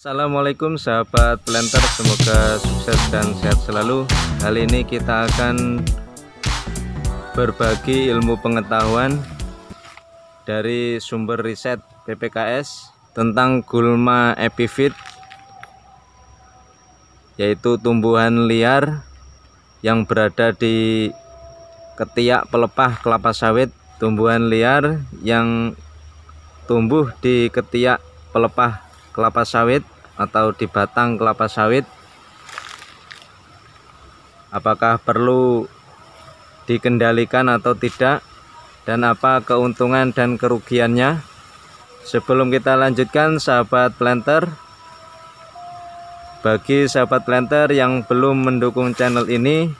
Assalamualaikum sahabat planter semoga sukses dan sehat selalu Kali ini kita akan berbagi ilmu pengetahuan dari sumber riset PPKS tentang gulma epifit yaitu tumbuhan liar yang berada di ketiak pelepah kelapa sawit tumbuhan liar yang tumbuh di ketiak pelepah kelapa sawit atau di batang kelapa sawit apakah perlu dikendalikan atau tidak dan apa keuntungan dan kerugiannya sebelum kita lanjutkan sahabat planter bagi sahabat planter yang belum mendukung channel ini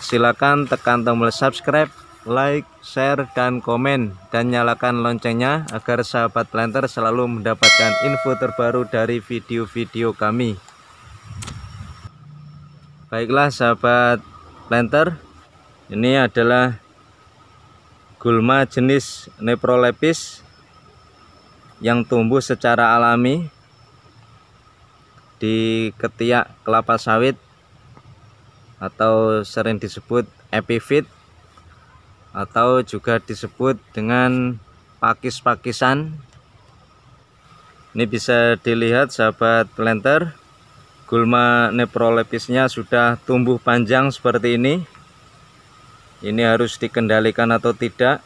silakan tekan tombol subscribe like, share, dan komen dan nyalakan loncengnya agar sahabat planter selalu mendapatkan info terbaru dari video-video kami baiklah sahabat planter ini adalah gulma jenis neprolepis yang tumbuh secara alami di ketiak kelapa sawit atau sering disebut epifit atau juga disebut dengan pakis-pakisan ini bisa dilihat sahabat planter gulma neprolepisnya sudah tumbuh panjang seperti ini ini harus dikendalikan atau tidak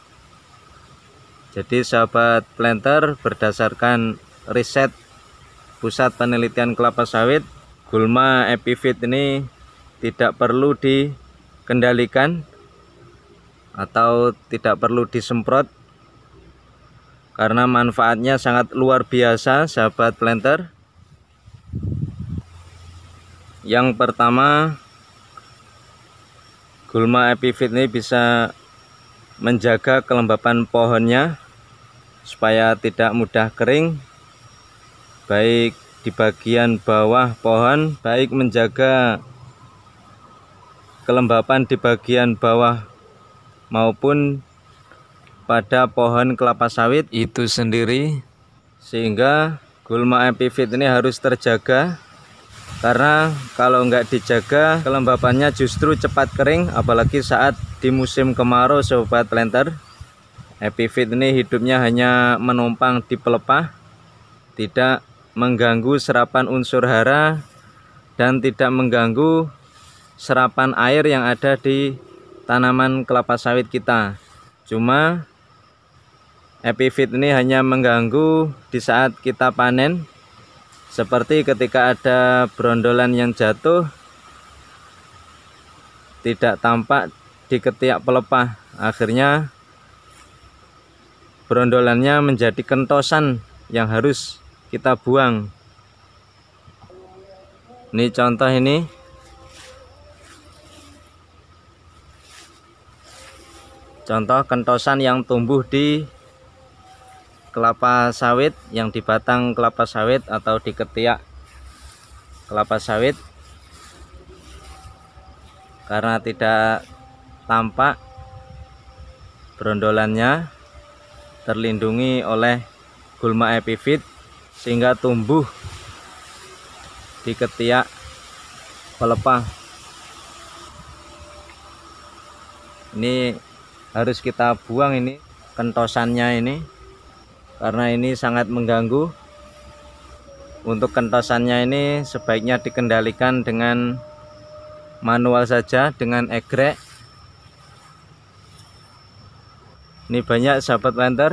jadi sahabat planter berdasarkan riset pusat penelitian kelapa sawit gulma epifit ini tidak perlu dikendalikan atau tidak perlu disemprot karena manfaatnya sangat luar biasa sahabat planter yang pertama gulma epifit ini bisa menjaga kelembapan pohonnya supaya tidak mudah kering baik di bagian bawah pohon baik menjaga kelembapan di bagian bawah maupun pada pohon kelapa sawit itu sendiri sehingga gulma epifit ini harus terjaga karena kalau nggak dijaga kelembapannya justru cepat kering apalagi saat di musim kemarau sobat planter epifit ini hidupnya hanya menumpang di pelepah tidak mengganggu serapan unsur hara dan tidak mengganggu serapan air yang ada di tanaman kelapa sawit kita cuma epifit ini hanya mengganggu di saat kita panen seperti ketika ada berondolan yang jatuh tidak tampak di ketiak pelepah akhirnya berondolannya menjadi kentosan yang harus kita buang ini contoh ini Contoh kentosan yang tumbuh di kelapa sawit yang di batang kelapa sawit atau di ketiak kelapa sawit karena tidak tampak berondolannya terlindungi oleh gulma epifit sehingga tumbuh di ketiak pelepah ini harus kita buang ini kentosannya ini karena ini sangat mengganggu untuk kentosannya ini sebaiknya dikendalikan dengan manual saja dengan egrek ini banyak sahabat lenter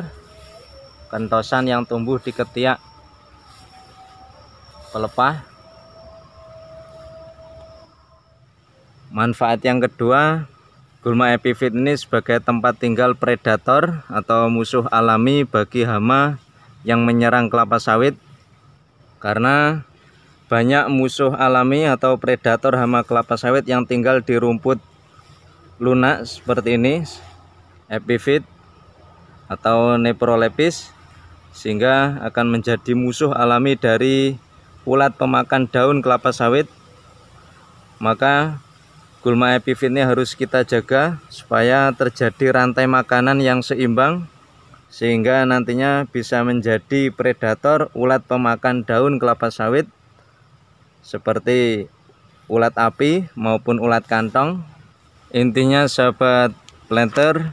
kentosan yang tumbuh di ketiak pelepah manfaat yang kedua Gulma epifit ini sebagai tempat tinggal predator atau musuh alami bagi hama yang menyerang kelapa sawit karena banyak musuh alami atau predator hama kelapa sawit yang tinggal di rumput lunak seperti ini epifit atau neprolepis sehingga akan menjadi musuh alami dari ulat pemakan daun kelapa sawit maka gulma epifit ini harus kita jaga supaya terjadi rantai makanan yang seimbang sehingga nantinya bisa menjadi predator ulat pemakan daun kelapa sawit seperti ulat api maupun ulat kantong intinya sahabat planter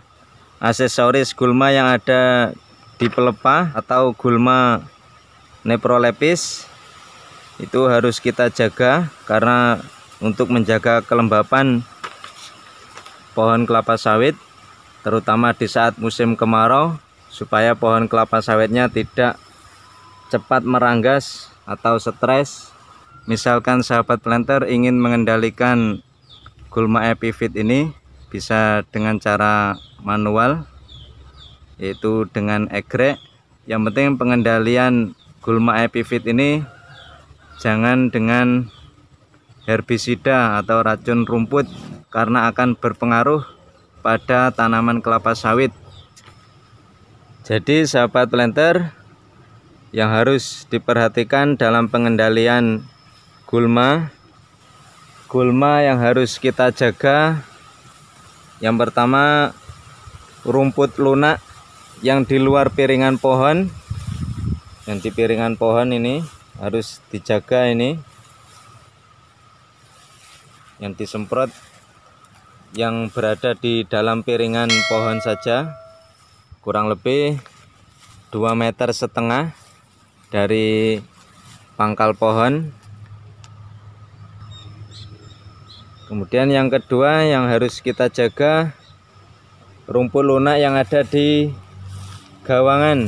aksesoris gulma yang ada di pelepah atau gulma neprolepis itu harus kita jaga karena untuk menjaga kelembapan pohon kelapa sawit terutama di saat musim kemarau supaya pohon kelapa sawitnya tidak cepat meranggas atau stres misalkan sahabat planter ingin mengendalikan gulma epifit ini bisa dengan cara manual yaitu dengan egrek yang penting pengendalian gulma epifit ini jangan dengan herbisida atau racun rumput karena akan berpengaruh pada tanaman kelapa sawit. Jadi sahabat planter yang harus diperhatikan dalam pengendalian gulma gulma yang harus kita jaga yang pertama rumput lunak yang di luar piringan pohon yang di piringan pohon ini harus dijaga ini yang disemprot yang berada di dalam piringan pohon saja kurang lebih 2 meter setengah dari pangkal pohon kemudian yang kedua yang harus kita jaga rumput lunak yang ada di gawangan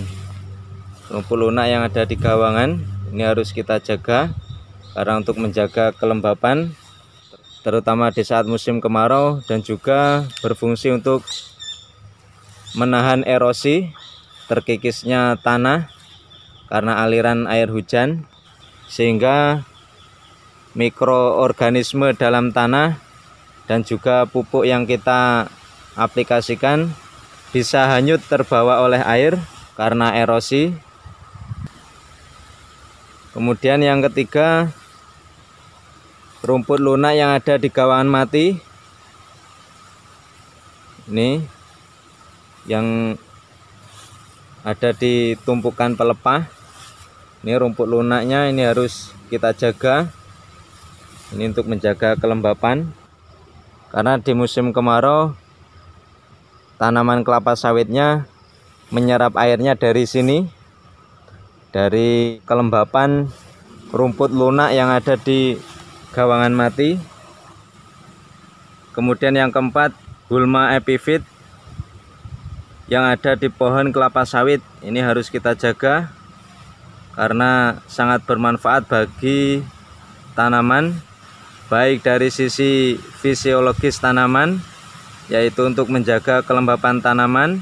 rumput lunak yang ada di gawangan ini harus kita jaga karena untuk menjaga kelembapan terutama di saat musim kemarau dan juga berfungsi untuk menahan erosi terkikisnya tanah karena aliran air hujan sehingga mikroorganisme dalam tanah dan juga pupuk yang kita aplikasikan bisa hanyut terbawa oleh air karena erosi kemudian yang ketiga rumput lunak yang ada di kawangan mati ini yang ada di tumpukan pelepah ini rumput lunaknya ini harus kita jaga ini untuk menjaga kelembapan karena di musim kemarau tanaman kelapa sawitnya menyerap airnya dari sini dari kelembapan rumput lunak yang ada di gawangan mati kemudian yang keempat gulma epifit yang ada di pohon kelapa sawit ini harus kita jaga karena sangat bermanfaat bagi tanaman baik dari sisi fisiologis tanaman yaitu untuk menjaga kelembapan tanaman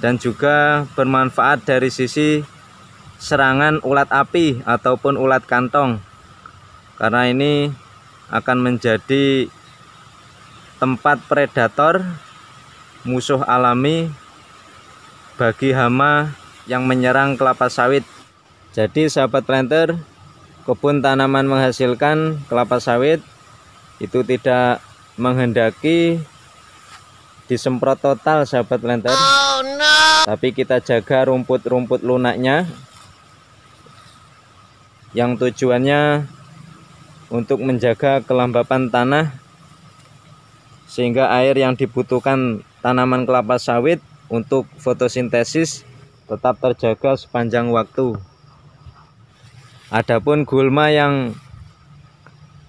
dan juga bermanfaat dari sisi serangan ulat api ataupun ulat kantong karena ini akan menjadi tempat predator musuh alami bagi hama yang menyerang kelapa sawit jadi sahabat planter kebun tanaman menghasilkan kelapa sawit itu tidak menghendaki disemprot total sahabat planter oh, no. tapi kita jaga rumput-rumput lunaknya yang tujuannya untuk menjaga kelembapan tanah sehingga air yang dibutuhkan tanaman kelapa sawit untuk fotosintesis tetap terjaga sepanjang waktu. Adapun gulma yang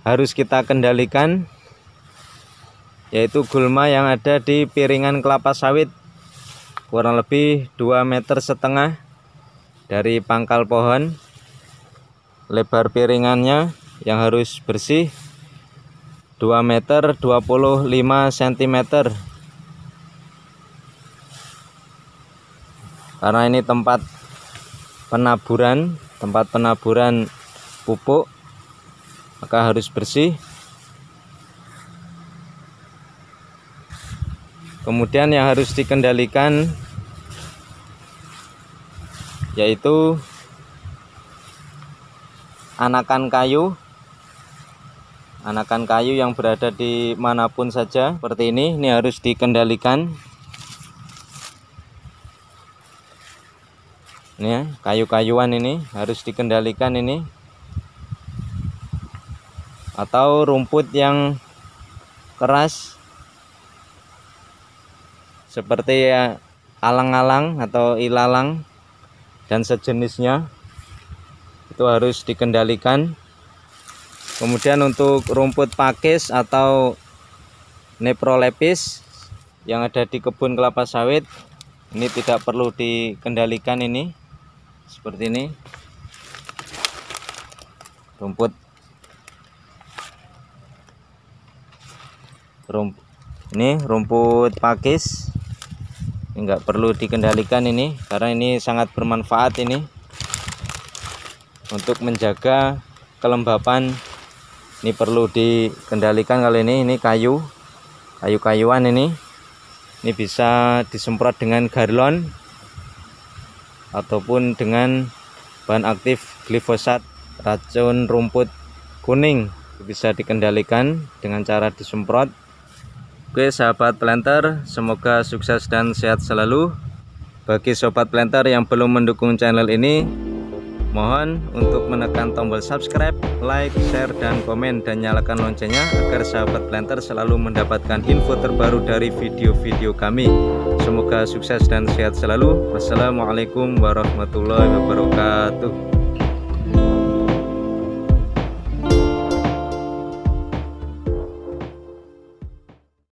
harus kita kendalikan yaitu gulma yang ada di piringan kelapa sawit kurang lebih 2 meter setengah dari pangkal pohon lebar piringannya yang harus bersih 2 meter 25 cm karena ini tempat penaburan tempat penaburan pupuk maka harus bersih kemudian yang harus dikendalikan yaitu anakan kayu anakan kayu yang berada di manapun saja seperti ini ini harus dikendalikan ini ya kayu-kayuan ini harus dikendalikan ini atau rumput yang keras seperti ya, alang-alang atau ilalang dan sejenisnya itu harus dikendalikan kemudian untuk rumput pakis atau neprolepis yang ada di kebun kelapa sawit ini tidak perlu dikendalikan ini seperti ini rumput rump ini rumput pakis nggak perlu dikendalikan ini karena ini sangat bermanfaat ini untuk menjaga kelembapan ini perlu dikendalikan kali ini ini kayu kayu-kayuan ini ini bisa disemprot dengan garlon ataupun dengan bahan aktif glifosat racun rumput kuning bisa dikendalikan dengan cara disemprot Oke sahabat planter semoga sukses dan sehat selalu bagi sobat planter yang belum mendukung channel ini Mohon untuk menekan tombol subscribe, like, share, dan komen dan nyalakan loncengnya agar sahabat planter selalu mendapatkan info terbaru dari video-video kami. Semoga sukses dan sehat selalu. Wassalamualaikum warahmatullahi wabarakatuh.